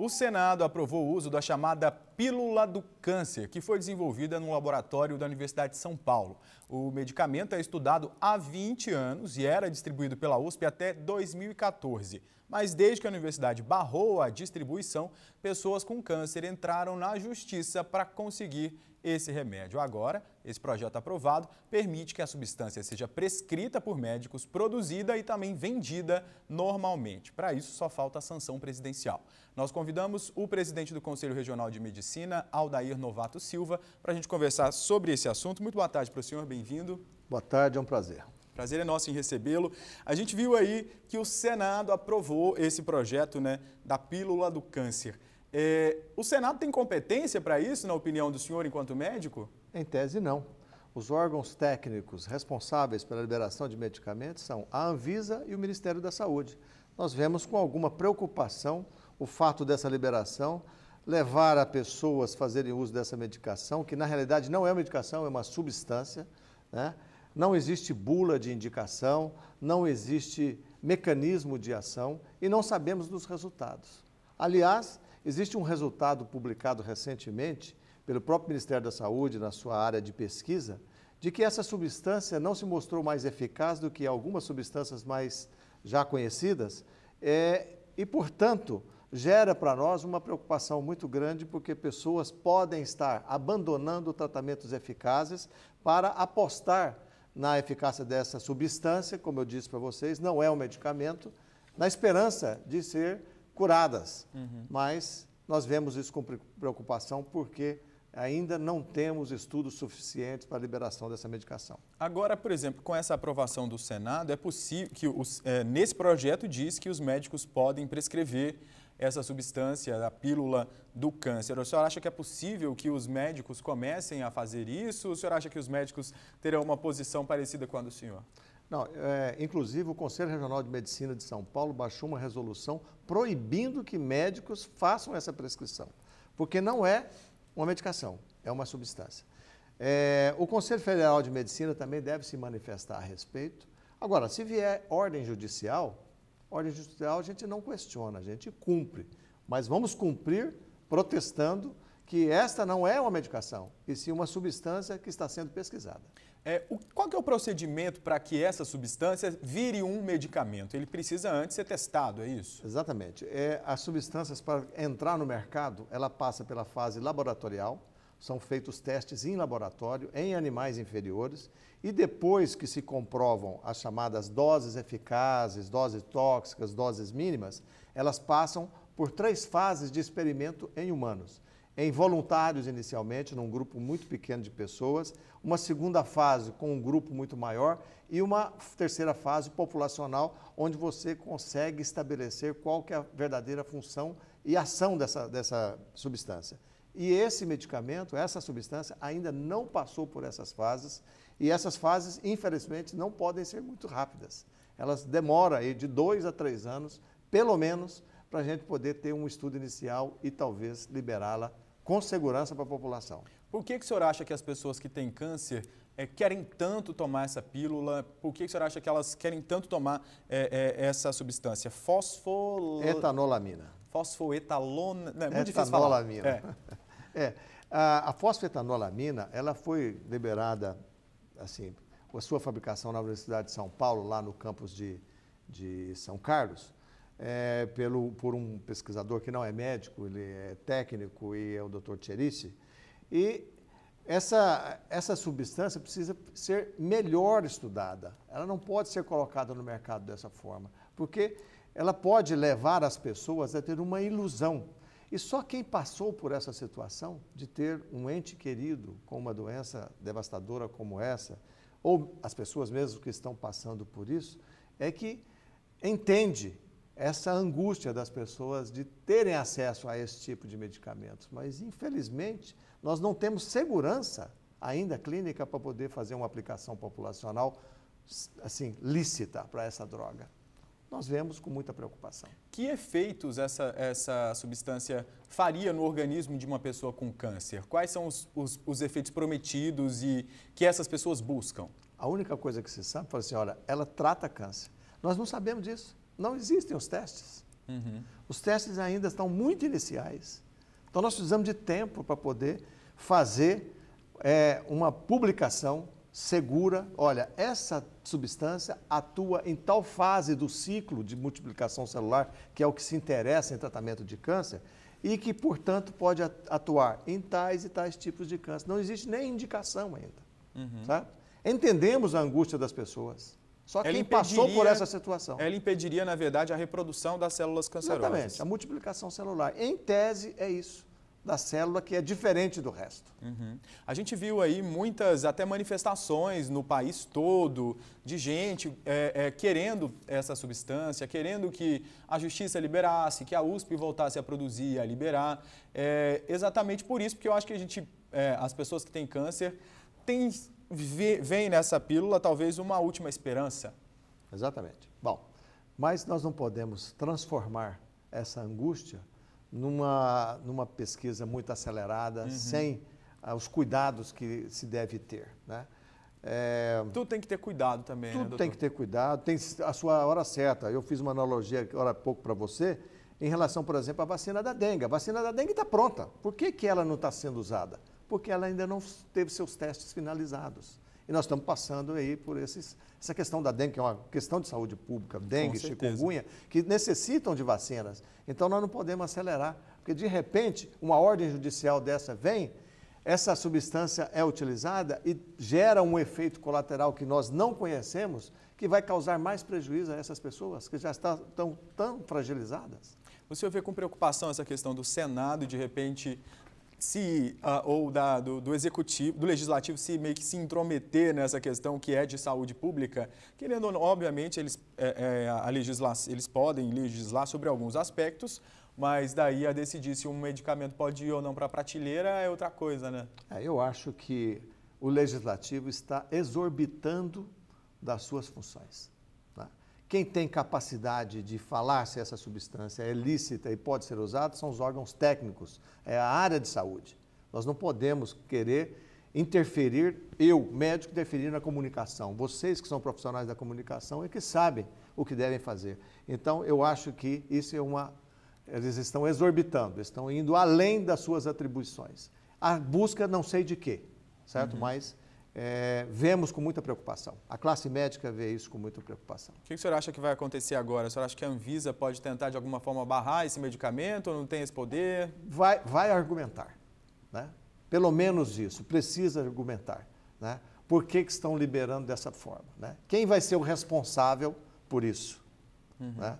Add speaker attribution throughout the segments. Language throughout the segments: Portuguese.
Speaker 1: O Senado aprovou o uso da chamada pílula do câncer, que foi desenvolvida no laboratório da Universidade de São Paulo. O medicamento é estudado há 20 anos e era distribuído pela USP até 2014. Mas desde que a universidade barrou a distribuição, pessoas com câncer entraram na justiça para conseguir esse remédio. Agora, esse projeto aprovado permite que a substância seja prescrita por médicos, produzida e também vendida normalmente. Para isso, só falta a sanção presidencial. Nós convidamos o presidente do Conselho Regional de Medicina, Aldair Novato Silva, para a gente conversar sobre esse assunto. Muito boa tarde para o senhor, bem-vindo. Boa tarde, é um prazer. Prazer é nosso em recebê-lo. A gente viu aí que o Senado aprovou esse projeto né, da pílula do câncer. É, o Senado tem competência para isso, na opinião do senhor, enquanto médico?
Speaker 2: Em tese, não. Os órgãos técnicos responsáveis pela liberação de medicamentos são a Anvisa e o Ministério da Saúde. Nós vemos com alguma preocupação o fato dessa liberação levar a pessoas a fazerem uso dessa medicação, que na realidade não é uma medicação, é uma substância, né? não existe bula de indicação, não existe mecanismo de ação e não sabemos dos resultados. Aliás, existe um resultado publicado recentemente pelo próprio Ministério da Saúde, na sua área de pesquisa, de que essa substância não se mostrou mais eficaz do que algumas substâncias mais já conhecidas, é, e, portanto, gera para nós uma preocupação muito grande, porque pessoas podem estar abandonando tratamentos eficazes para apostar na eficácia dessa substância, como eu disse para vocês, não é um medicamento, na esperança de ser curadas. Uhum. Mas nós vemos isso com preocupação porque ainda não temos estudos suficientes para a liberação dessa medicação.
Speaker 1: Agora, por exemplo, com essa aprovação do Senado, é possível que os, é, nesse projeto diz que os médicos podem prescrever essa substância, a pílula do câncer. O senhor acha que é possível que os médicos comecem a fazer isso? O senhor acha que os médicos terão uma posição parecida com a do senhor?
Speaker 2: Não, é, inclusive o Conselho Regional de Medicina de São Paulo baixou uma resolução proibindo que médicos façam essa prescrição, porque não é uma medicação, é uma substância. É, o Conselho Federal de Medicina também deve se manifestar a respeito. Agora, se vier ordem judicial, ordem judicial a gente não questiona, a gente cumpre. Mas vamos cumprir protestando que esta não é uma medicação, e sim uma substância
Speaker 1: que está sendo pesquisada. É, o, qual é o procedimento para que essa substância vire um medicamento? Ele precisa antes ser testado, é isso? Exatamente.
Speaker 2: É, as substâncias, para entrar no mercado, ela passa pela fase laboratorial, são feitos testes em laboratório, em animais inferiores, e depois que se comprovam as chamadas doses eficazes, doses tóxicas, doses mínimas, elas passam por três fases de experimento em humanos. Em voluntários, inicialmente, num grupo muito pequeno de pessoas, uma segunda fase com um grupo muito maior e uma terceira fase populacional, onde você consegue estabelecer qual que é a verdadeira função e ação dessa, dessa substância. E esse medicamento, essa substância, ainda não passou por essas fases. E essas fases, infelizmente, não podem ser muito rápidas. Elas demoram aí de dois a três anos, pelo menos, para a gente poder ter um estudo
Speaker 1: inicial e talvez liberá-la com
Speaker 2: segurança para a população.
Speaker 1: Por que, que o senhor acha que as pessoas que têm câncer é, querem tanto tomar essa pílula? Por que, que o senhor acha que elas querem tanto tomar é, é, essa substância? Fosfol... Etanolamina. Fosfoetalona... Não, né, é muito difícil falar. É, a, a
Speaker 2: fosfetanolamina, ela foi liberada, assim, a sua fabricação na Universidade de São Paulo, lá no campus de, de São Carlos, é, pelo, por um pesquisador que não é médico, ele é técnico e é o Dr. Tcherice. E essa, essa substância precisa ser melhor estudada. Ela não pode ser colocada no mercado dessa forma, porque ela pode levar as pessoas a ter uma ilusão e só quem passou por essa situação de ter um ente querido com uma doença devastadora como essa, ou as pessoas mesmo que estão passando por isso, é que entende essa angústia das pessoas de terem acesso a esse tipo de medicamentos. Mas, infelizmente, nós não temos segurança ainda clínica para poder fazer uma aplicação populacional assim lícita para essa droga nós vemos com muita preocupação.
Speaker 1: Que efeitos essa, essa substância faria no organismo de uma pessoa com câncer? Quais são os, os, os efeitos prometidos e que essas pessoas buscam? A única coisa que se sabe é assim, olha, ela trata câncer.
Speaker 2: Nós não sabemos disso. Não existem os testes. Uhum. Os testes ainda estão muito iniciais. Então nós precisamos de tempo para poder fazer é, uma publicação segura. Olha, essa substância atua em tal fase do ciclo de multiplicação celular, que é o que se interessa em tratamento de câncer, e que, portanto, pode atuar em tais e tais tipos de câncer. Não existe nem indicação ainda. Uhum. Entendemos a angústia das pessoas. Só quem passou por essa situação.
Speaker 1: Ela impediria, na verdade, a reprodução das células cancerosas. Exatamente, a multiplicação celular. Em tese, é isso da célula que é diferente do resto. Uhum. A gente viu aí muitas até manifestações no país todo de gente é, é, querendo essa substância, querendo que a justiça liberasse, que a USP voltasse a produzir e a liberar. É, exatamente por isso, porque eu acho que a gente, é, as pessoas que têm câncer, têm, vê, veem nessa pílula talvez uma última esperança. Exatamente.
Speaker 2: Bom, mas nós não podemos transformar essa angústia numa, numa pesquisa muito acelerada, uhum. sem ah, os cuidados que se deve ter. Né? É,
Speaker 1: tudo tem que ter cuidado também. Né, tudo né, tem que
Speaker 2: ter cuidado, tem a sua hora certa. Eu fiz uma analogia há pouco para você em relação, por exemplo, à vacina da dengue. A vacina da dengue está pronta. Por que, que ela não está sendo usada? Porque ela ainda não teve seus testes finalizados. E nós estamos passando aí por esses, essa questão da dengue, que é uma questão de saúde pública, dengue, chikungunya, que necessitam de vacinas. Então nós não podemos acelerar, porque de repente uma ordem judicial dessa vem, essa substância é utilizada e gera um efeito colateral que nós não conhecemos, que vai causar mais prejuízo a essas pessoas que já estão tão, tão fragilizadas.
Speaker 1: O senhor vê com preocupação essa questão do Senado de repente se uh, ou da, do, do, executivo, do legislativo se meio que se intrometer nessa questão que é de saúde pública, querendo obviamente eles é, é, a legislar, eles podem legislar sobre alguns aspectos, mas daí a decidir se um medicamento pode ir ou não para a prateleira é outra coisa, né? É, eu acho que o legislativo está exorbitando das suas funções.
Speaker 2: Quem tem capacidade de falar se essa substância é lícita e pode ser usada são os órgãos técnicos, é a área de saúde. Nós não podemos querer interferir, eu, médico, interferir na comunicação. Vocês que são profissionais da comunicação e é que sabem o que devem fazer. Então, eu acho que isso é uma. Eles estão exorbitando, estão indo além das suas atribuições. A busca não sei de quê, certo? Uhum. Mas é, vemos com muita preocupação. A classe médica vê isso com muita preocupação.
Speaker 1: O que, o senhor acha que vai acontecer agora? O senhor acha que a Anvisa pode tentar de alguma forma barrar esse medicamento? ou Não tem esse poder?
Speaker 2: Vai, vai argumentar. Né? Pelo menos isso, precisa argumentar. Né? Por que, que estão liberando dessa forma? Né? Quem vai ser o responsável por isso? Uhum. Né?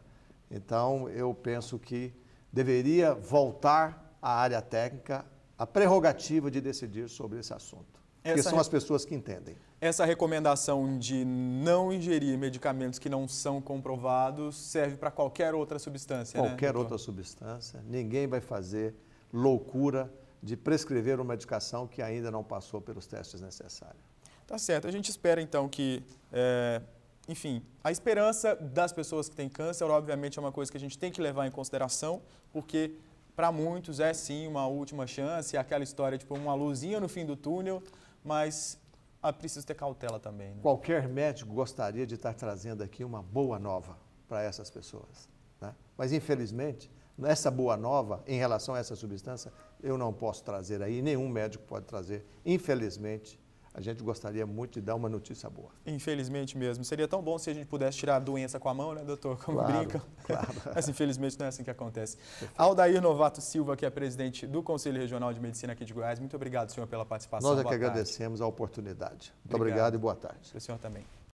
Speaker 2: Então, eu penso que deveria voltar à área técnica a prerrogativa de decidir sobre esse assunto. Essa que são as pessoas que entendem.
Speaker 1: Essa recomendação de não ingerir medicamentos que não são comprovados serve para qualquer outra substância, né, Qualquer né, outra
Speaker 2: substância. Ninguém vai fazer loucura de prescrever uma medicação que ainda não passou pelos testes
Speaker 1: necessários. Tá certo. A gente espera, então, que... É, enfim, a esperança das pessoas que têm câncer, obviamente, é uma coisa que a gente tem que levar em consideração, porque para muitos é sim uma última chance, aquela história tipo uma luzinha no fim do túnel, mas ah, precisa ter cautela também. Né?
Speaker 2: Qualquer médico gostaria de estar trazendo aqui uma boa nova para essas pessoas. Né? Mas, infelizmente, essa boa nova em relação a essa substância, eu não posso trazer aí, nenhum médico pode trazer, infelizmente, a gente gostaria muito de dar uma notícia boa.
Speaker 1: Infelizmente mesmo. Seria tão bom se a gente pudesse tirar a doença com a mão, né, doutor? Como claro, brincam. Claro. Mas infelizmente não é assim que acontece. Perfeito. Aldair Novato Silva, que é presidente do Conselho Regional de Medicina aqui de Goiás. Muito obrigado, senhor, pela participação. Nós é que
Speaker 2: agradecemos a oportunidade. Muito obrigado. obrigado, e boa tarde. Para o senhor também.